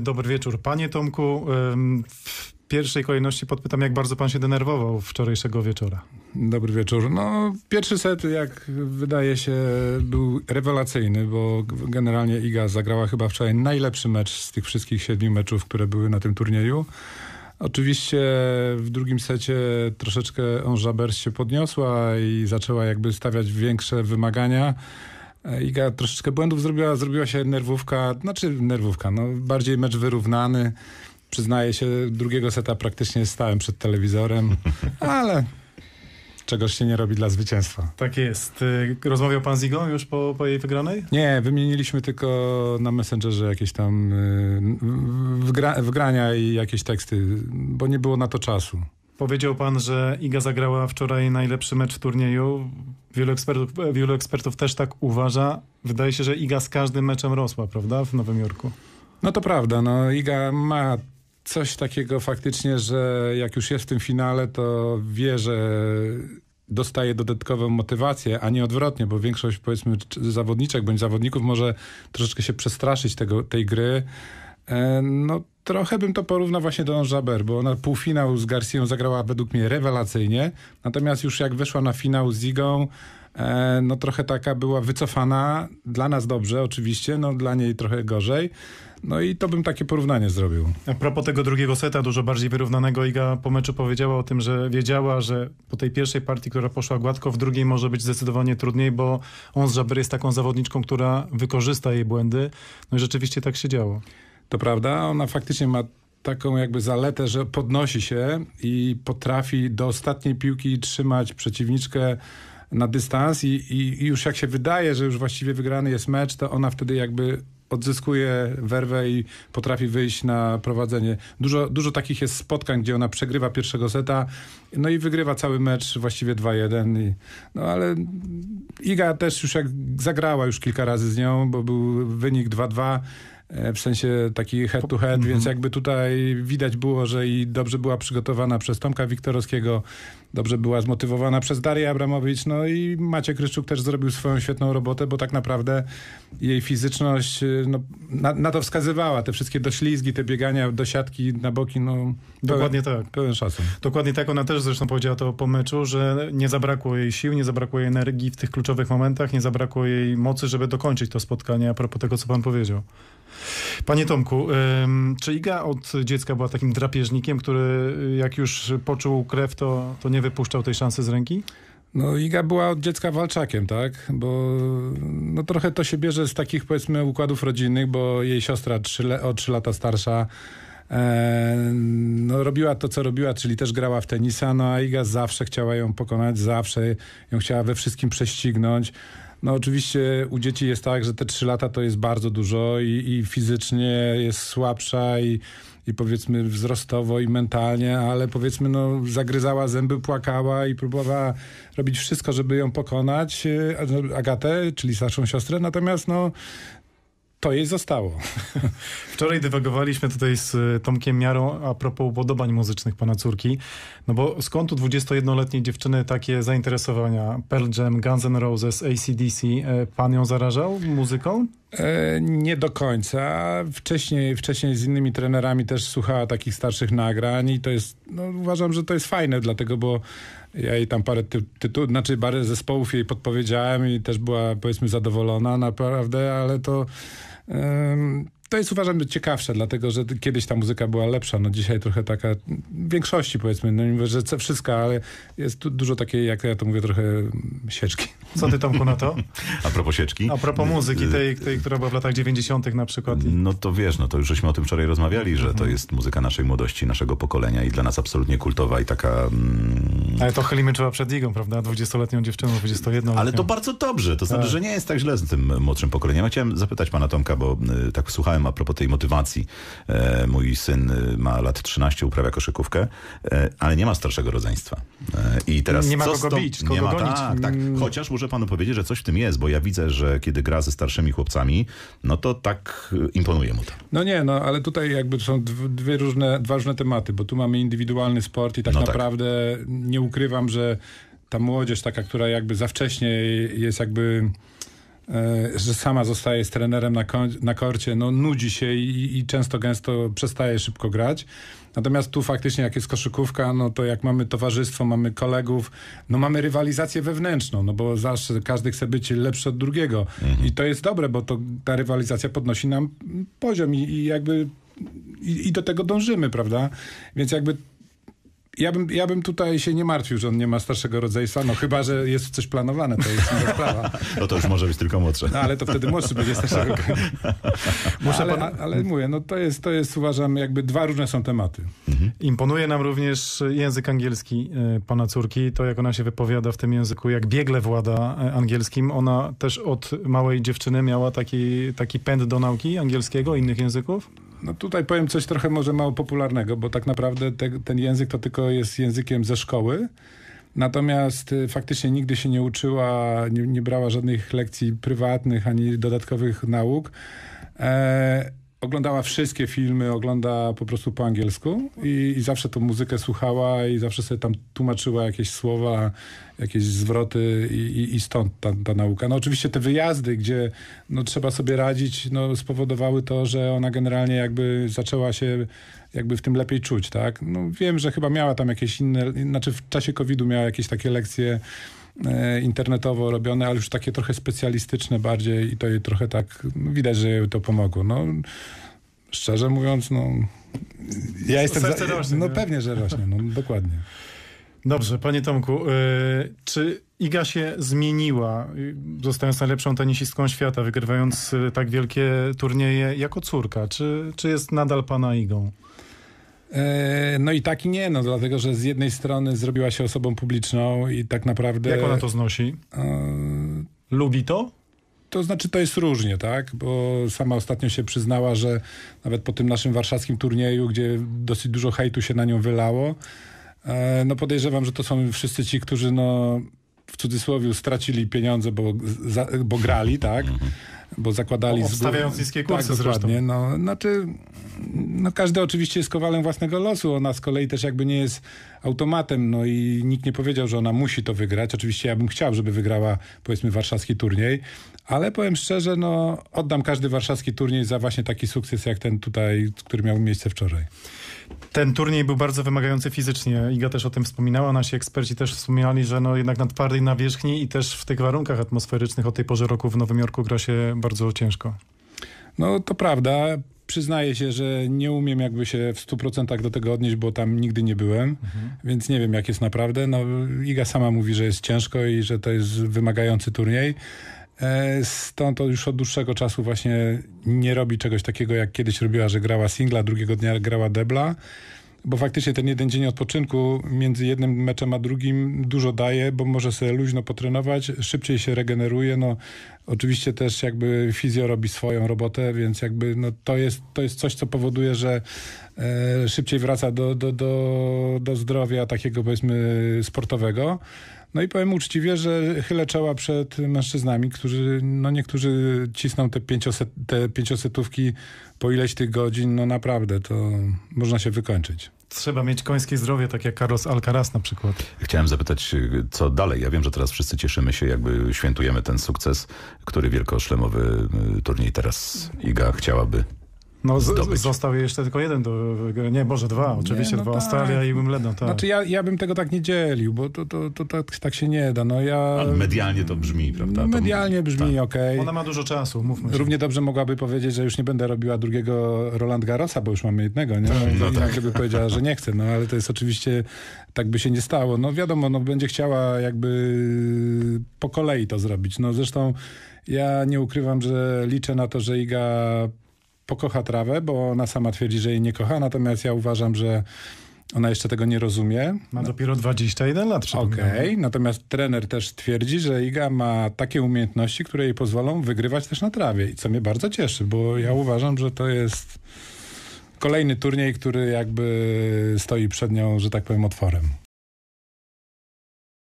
Dobry wieczór, panie Tomku. W pierwszej kolejności podpytam, jak bardzo pan się denerwował wczorajszego wieczora. Dobry wieczór. No, pierwszy set, jak wydaje się, był rewelacyjny, bo generalnie Iga zagrała chyba wczoraj najlepszy mecz z tych wszystkich siedmiu meczów, które były na tym turnieju. Oczywiście w drugim secie troszeczkę Onżabers się podniosła i zaczęła jakby stawiać większe wymagania. E, Iga troszeczkę błędów zrobiła, zrobiła się nerwówka, znaczy nerwówka, no bardziej mecz wyrównany. Przyznaję się, drugiego seta praktycznie stałem przed telewizorem, ale czegoś się nie robi dla zwycięstwa. Tak jest. E, rozmawiał pan z Igą już po, po jej wygranej? Nie, wymieniliśmy tylko na Messengerze jakieś tam e, wgra wgrania i jakieś teksty, bo nie było na to czasu. Powiedział pan, że Iga zagrała wczoraj najlepszy mecz w turnieju. Wielu ekspertów, wielu ekspertów też tak uważa. Wydaje się, że Iga z każdym meczem rosła, prawda, w Nowym Jorku. No to prawda, no Iga ma coś takiego faktycznie, że jak już jest w tym finale, to wie, że dostaje dodatkową motywację, a nie odwrotnie, bo większość powiedzmy zawodniczek bądź zawodników może troszeczkę się przestraszyć tego, tej gry. E, no Trochę bym to porównał właśnie do Jaber, bo ona półfinał z Garcją zagrała według mnie rewelacyjnie, natomiast już jak wyszła na finał z Zigą, e, no trochę taka była wycofana, dla nas dobrze oczywiście, no dla niej trochę gorzej. No i to bym takie porównanie zrobił. A propos tego drugiego seta, dużo bardziej wyrównanego, Iga po meczu powiedziała o tym, że wiedziała, że po tej pierwszej partii, która poszła gładko, w drugiej może być zdecydowanie trudniej, bo on z jest taką zawodniczką, która wykorzysta jej błędy. No i rzeczywiście tak się działo. To prawda, ona faktycznie ma taką jakby zaletę, że podnosi się i potrafi do ostatniej piłki trzymać przeciwniczkę na dystans i, i, już jak się wydaje, że już właściwie wygrany jest mecz, to ona wtedy jakby odzyskuje werwę i potrafi wyjść na prowadzenie. Dużo, dużo takich jest spotkań, gdzie ona przegrywa pierwszego seta, no i wygrywa cały mecz właściwie 2-1. No ale Iga też już jak zagrała już kilka razy z nią, bo był wynik 2-2, E, w sensie taki head to head, więc mhm. jakby tutaj widać było, że i dobrze była przygotowana przez Tomka Wiktorowskiego, dobrze była zmotywowana przez Darię Abramowicz. No i Maciek Kryszczuk też zrobił swoją świetną robotę, bo tak naprawdę jej fizyczność y, no, na, na, to wskazywała. Te wszystkie doślizgi, te biegania do siatki na boki, no Dokładnie pełen, tak. Pełen szacun. Dokładnie tak. Ona też zresztą powiedziała to po meczu, że nie zabrakło jej sił, nie zabrakło jej energii w tych kluczowych momentach, nie zabrakło jej mocy, żeby dokończyć to spotkanie a propos tego, co pan powiedział. Panie Tomku, czy Iga od dziecka była takim drapieżnikiem, który y, jak już poczuł krew, to, to nie nie wypuszczał tej szansy z ręki? No Iga była od dziecka walczakiem, tak? Bo no, trochę to się bierze z takich powiedzmy układów rodzinnych, bo jej siostra 3 o 3 lata starsza e, no, robiła to, co robiła, czyli też grała w tenisa, no a Iga zawsze chciała ją pokonać, zawsze ją chciała we wszystkim prześcignąć. No oczywiście u dzieci jest tak, że te trzy lata to jest bardzo dużo i, i fizycznie jest słabsza i i powiedzmy wzrostowo i mentalnie, ale powiedzmy no zagryzała zęby, płakała i próbowała robić wszystko, żeby ją pokonać, e, Agatę, czyli starszą siostrę, natomiast no to jej zostało. Wczoraj dywagowaliśmy tutaj z e, Tomkiem Miarą a propos upodobań muzycznych pana córki. No bo skąd u 21-letniej dziewczyny takie zainteresowania? Pearl Jam, Guns N' Roses, ACDC. E, pan ją zarażał muzyką? E, nie do końca. Wcześniej, wcześniej z innymi trenerami też słuchała takich starszych nagrań i to jest, no, uważam, że to jest fajne, dlatego, bo ja jej tam parę ty tytułów, znaczy parę zespołów jej podpowiedziałem i też była powiedzmy zadowolona naprawdę, ale to to jest uważam ciekawsze, dlatego że kiedyś ta muzyka była lepsza, no dzisiaj trochę taka, w większości powiedzmy, no nie mówię, że wszystko, ale jest tu dużo takiej, jak ja to mówię, trochę sieczki. Co ty Tomku na to? A propos sieczki? A propos muzyki tej, tej która była w latach 90 na przykład. No to wiesz, no to już żeśmy o tym wczoraj rozmawiali, że to mhm. jest muzyka naszej młodości, naszego pokolenia i dla nas absolutnie kultowa i taka... Mm... Ale to chylimy czoła przed Igą, prawda? 20-letnią dziewczyną, 21 Ale to bardzo dobrze, to znaczy, tak. że nie jest tak źle z tym młodszym pokoleniem. Ja chciałem zapytać pana Tomka, bo y, tak słuchałem wspomniałem a propos tej motywacji. E, mój syn e, ma lat 13, uprawia koszykówkę, e, ale nie ma starszego rodzeństwa. I teraz nie ma co kogo bić, kogo nie ma, gonić. Tak, tak. Mm. Chociaż muszę panu powiedzieć, że coś w tym jest, bo ja widzę, że kiedy gra ze starszymi chłopcami, no to tak imponuje mu to. No nie, no ale tutaj jakby są dwie różne, dwa różne tematy, bo tu mamy indywidualny sport i tak no tak. naprawdę tak. nie ukrywam, że ta młodzież taka, która jakby za wcześnie jest jakby E, że sama zostaje z trenerem na, na korcie, no nudzi się i, i, często gęsto przestaje szybko grać. Natomiast tu faktycznie jak jest koszykówka, no to jak mamy towarzystwo, mamy kolegów, no mamy rywalizację wewnętrzną, no bo zawsze każdy chce być lepszy od drugiego. Mhm. I to jest dobre, bo to, ta rywalizacja podnosi nam poziom i, i jakby i, i, do tego dążymy, prawda? Więc jakby ja bym, ja bym tutaj się nie martwił, że on nie ma starszego rodzeństwa, no chyba, że jest coś planowane, to jest inna sprawa. No to już może być tylko młodsze. No, ale to wtedy młodszy będzie starszego. Tak. Muszę ale, pana... ale mówię, no to jest, to jest uważam jakby dwa różne są tematy. Mhm. Imponuje nam również język angielski e, pana córki, to jak ona się wypowiada w tym języku, jak biegle włada e, angielskim. Ona też od małej dziewczyny miała taki, taki pęd do nauki angielskiego, innych języków? No tutaj powiem coś trochę może mało popularnego, bo tak naprawdę te, ten język to tylko to jest językiem ze szkoły. Natomiast y, faktycznie nigdy się nie uczyła, nie, nie brała żadnych lekcji prywatnych ani dodatkowych nauk. E, oglądała wszystkie filmy, ogląda po prostu po angielsku i, i, zawsze tą muzykę słuchała i zawsze sobie tam tłumaczyła jakieś słowa, jakieś zwroty i, i, i stąd ta, ta, nauka. No oczywiście te wyjazdy, gdzie no, trzeba sobie radzić, no, spowodowały to, że ona generalnie jakby zaczęła się jakby w tym lepiej czuć, tak? No, wiem, że chyba miała tam jakieś inne, znaczy w czasie COVID-u miała jakieś takie lekcje E, internetowo robione, ale już takie trochę specjalistyczne bardziej i to jej trochę tak, no, widać, że jej to pomogło. No, szczerze mówiąc, no... Ja jestem... za, rośnie, no nie? pewnie, że rośnie, no dokładnie. Dobrze, panie Tomku, e, czy Iga się zmieniła, zostając najlepszą tenisistką świata, wygrywając e, tak wielkie turnieje jako córka? Czy, czy jest nadal pana Igą? E, no i tak i nie, no dlatego, że z jednej strony zrobiła się osobą publiczną i tak naprawdę... Jak ona to znosi? E, Lubi to? To znaczy, to jest różnie, tak? Bo sama ostatnio się przyznała, że nawet po tym naszym warszawskim turnieju, gdzie dosyć dużo hejtu się na nią wylało, e, no podejrzewam, że to są wszyscy ci, którzy no w cudzysłowie stracili pieniądze, bo, za, bo grali, tak? Mhm bo zakładali... Obstawiając Stawiając niskie tak, kursy tak, zresztą. Dokładnie. No, znaczy, no każdy oczywiście jest kowalem własnego losu. Ona z kolei też jakby nie jest automatem, no i nikt nie powiedział, że ona musi to wygrać. Oczywiście ja bym chciał, żeby wygrała powiedzmy warszawski turniej, ale powiem szczerze, no oddam każdy warszawski turniej za właśnie taki sukces jak ten tutaj, który miał miejsce wczoraj. Ten turniej był bardzo wymagający fizycznie. Iga też o tym wspominała. Nasi eksperci też wspominali, że no jednak na twardej nawierzchni i też w tych warunkach atmosferycznych o tej porze roku w Nowym Jorku gra się bardzo ciężko. No to prawda. Przyznaję się, że nie umiem jakby się w 100% do tego odnieść, bo tam nigdy nie byłem, mhm. więc nie wiem jak jest naprawdę. No, Iga sama mówi, że jest ciężko i że to jest wymagający turniej. E, stąd to już od dłuższego czasu właśnie nie robi czegoś takiego, jak kiedyś robiła, że grała singla, drugiego dnia grała debla bo faktycznie ten jeden dzień odpoczynku między jednym meczem a drugim dużo daje, bo może sobie luźno potrenować, szybciej się regeneruje. No, oczywiście też jakby fizjo robi swoją robotę, więc jakby no, to, jest, to jest coś, co powoduje, że e, szybciej wraca do, do, do, do zdrowia takiego powiedzmy sportowego. No i powiem uczciwie, że chylę czoła przed mężczyznami, którzy, no niektórzy cisną te, pięcioset, te pięciosetówki po ileś tych godzin, no naprawdę, to można się wykończyć. Trzeba mieć końskie zdrowie, tak jak Carlos Alcaraz na przykład. Chciałem zapytać, co dalej? Ja wiem, że teraz wszyscy cieszymy się, jakby świętujemy ten sukces, który wielkoszlemowy y, turniej teraz Iga chciałaby no, z, został jeszcze tylko jeden, do, nie, może dwa, oczywiście, nie, no dwa, tak. Australia i Wimbledon, tak. Znaczy ja, ja bym tego tak nie dzielił, bo to, to, to, to tak, tak się nie da, no ja... Ale medialnie to brzmi, prawda? Medialnie brzmi, tak. okej. Okay. Ona ma dużo czasu, mówmy się. Równie dobrze mogłaby powiedzieć, że już nie będę robiła drugiego Roland Garrosa, bo już mamy jednego, nie? No, no tak. Gdyby powiedziała, że nie chce, no ale to jest oczywiście, tak by się nie stało. No wiadomo, no będzie chciała jakby po kolei to zrobić, no zresztą... Ja nie ukrywam, że liczę na to, że Iga pokocha trawę, bo ona sama twierdzi, że jej nie kocha, natomiast ja uważam, że ona jeszcze tego nie rozumie. Ma no. dopiero 21 lat. Okej, okay. natomiast trener też twierdzi, że Iga ma takie umiejętności, które jej pozwolą wygrywać też na trawie. I co mnie bardzo cieszy, bo ja uważam, że to jest kolejny turniej, który jakby stoi przed nią, że tak powiem, otworem.